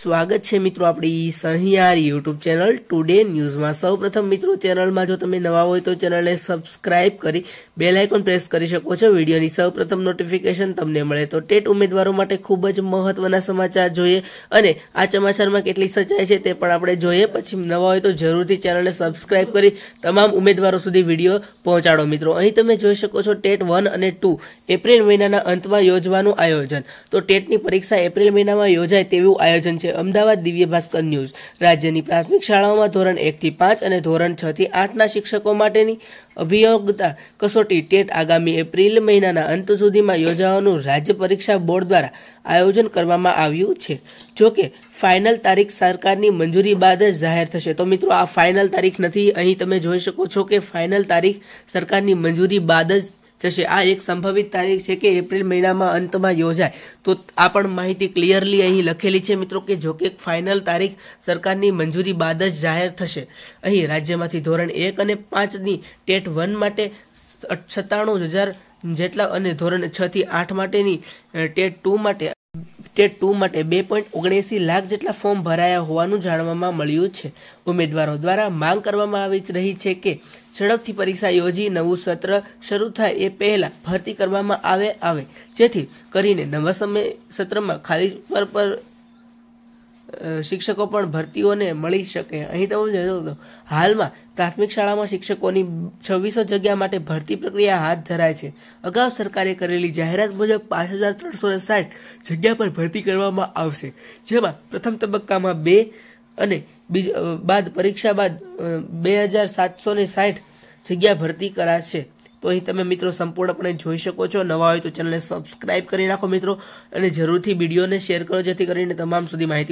સ્વાગત છે મિત્રો આપણી સહિયાર યુટ્યુબ ચેનલ ટુડે ન્યૂઝમાં સૌ પ્રથમ મિત્રો ચેનલમાં જો તમે નવા હોય તો ચેનલને સબસ્ક્રાઈબ કરી બેલ આઇકોન પ્રેસ કરી શકો છો વિડીયોની સૌ પ્રથમ નોટિફિકેશન તમને મળે તો ટેટ ઉમેદવારો માટે ખૂબ જ મહત્વના સમાચાર જોઈએ અને આ સમાચારમાં કેટલી સચ્ચાઈ છે તે પણ આપણે જોઈએ પછી નવા હોય તો જરૂરથી ચેનલને સબસ્ક્રાઈબ કરી તમામ ઉમેદવારો સુધી વિડીયો પહોંચાડો મિત્રો અહીં તમે જોઈ શકો છો ટેટ વન અને ટુ એપ્રિલ મહિનાના અંતમાં યોજવાનું આયોજન તો ટેટની પરીક્ષા એપ્રિલ મહિનામાં યોજાય તેવું આયોજન છે અમદાવાદ દિવ્ય ભાસ્કર ન્યૂઝ રાજ્યની પ્રાથમિક શાળાઓમાં ધોરણ એકથી પાંચ અને ધોરણ છ થી આઠના શિક્ષકો માટેની અભિયોગતા કસોટી ટેટ આગામી એપ્રિલ મહિનાના અંત સુધીમાં યોજાવાનું રાજ્ય પરીક્ષા બોર્ડ દ્વારા આયોજન કરવામાં આવ્યું છે જોકે ફાઇનલ તારીખ સરકારની મંજૂરી બાદ જ જાહેર થશે તો મિત્રો આ ફાઇનલ તારીખ નથી અહીં તમે જોઈ શકો છો કે ફાઇનલ તારીખ સરકારની મંજૂરી બાદ જ જશે આ એક સંભવિત તારીખ છે કે એપ્રિલ મહિનામાં અંતમાં યોજાય તો આ પણ માહિતી ક્લિયરલી અહીં લખેલી છે મિત્રો કે જોકે ફાઇનલ તારીખ સરકારની મંજૂરી બાદ જ જાહેર થશે અહીં રાજ્યમાંથી ધોરણ એક અને પાંચની ટેટ વન માટે સત્તાણું હજાર જેટલા અને ધોરણ છથી આઠ માટેની ટેટ ટુ માટે ટેટ ટુ માટે બે પોઈન્ટ ઓગણએંસી લાખ જેટલા ફોર્મ ભરાયા હોવાનું જાણવામાં મળ્યું છે ઉમેદવારો દ્વારા માંગ કરવામાં આવી રહી છે કે ઝડપથી પરીક્ષા યોજી નવું સત્ર શરૂ થાય એ પહેલાં ભરતી કરવામાં આવે આવે જેથી કરીને નવા સમય સત્રમાં ખાલી પર પર શિક્ષકો પણ ભરતીઓને મળી શકે અહીં તમે જોઈ શકો હાલમાં પ્રાથમિક શાળામાં શિક્ષકોની છવ્વીસો જગ્યા માટે ભરતી પ્રક્રિયા હાથ ધરાય છે અગાઉ સરકારે કરેલી જાહેરાત મુજબ પાંચ હજાર ત્રણસો સાઠ જગ્યા પર ભરતી કરવામાં આવશે જેમાં પ્રથમ તબક્કામાં બે અને બીજા બાદ પરીક્ષા બાદ બે હજાર સાતસો ને સાઠ જગ્યા ભરતી કરાશે તો અહીં તમે મિત્રો સંપૂર્ણપણે જોઈ શકો છો નવા હોય તો ચેનલને સબસ્ક્રાઇબ કરી નાખો મિત્રો અને જરૂરથી વિડીયોને શેર કરો જેથી કરીને તમામ સુધી માહિતી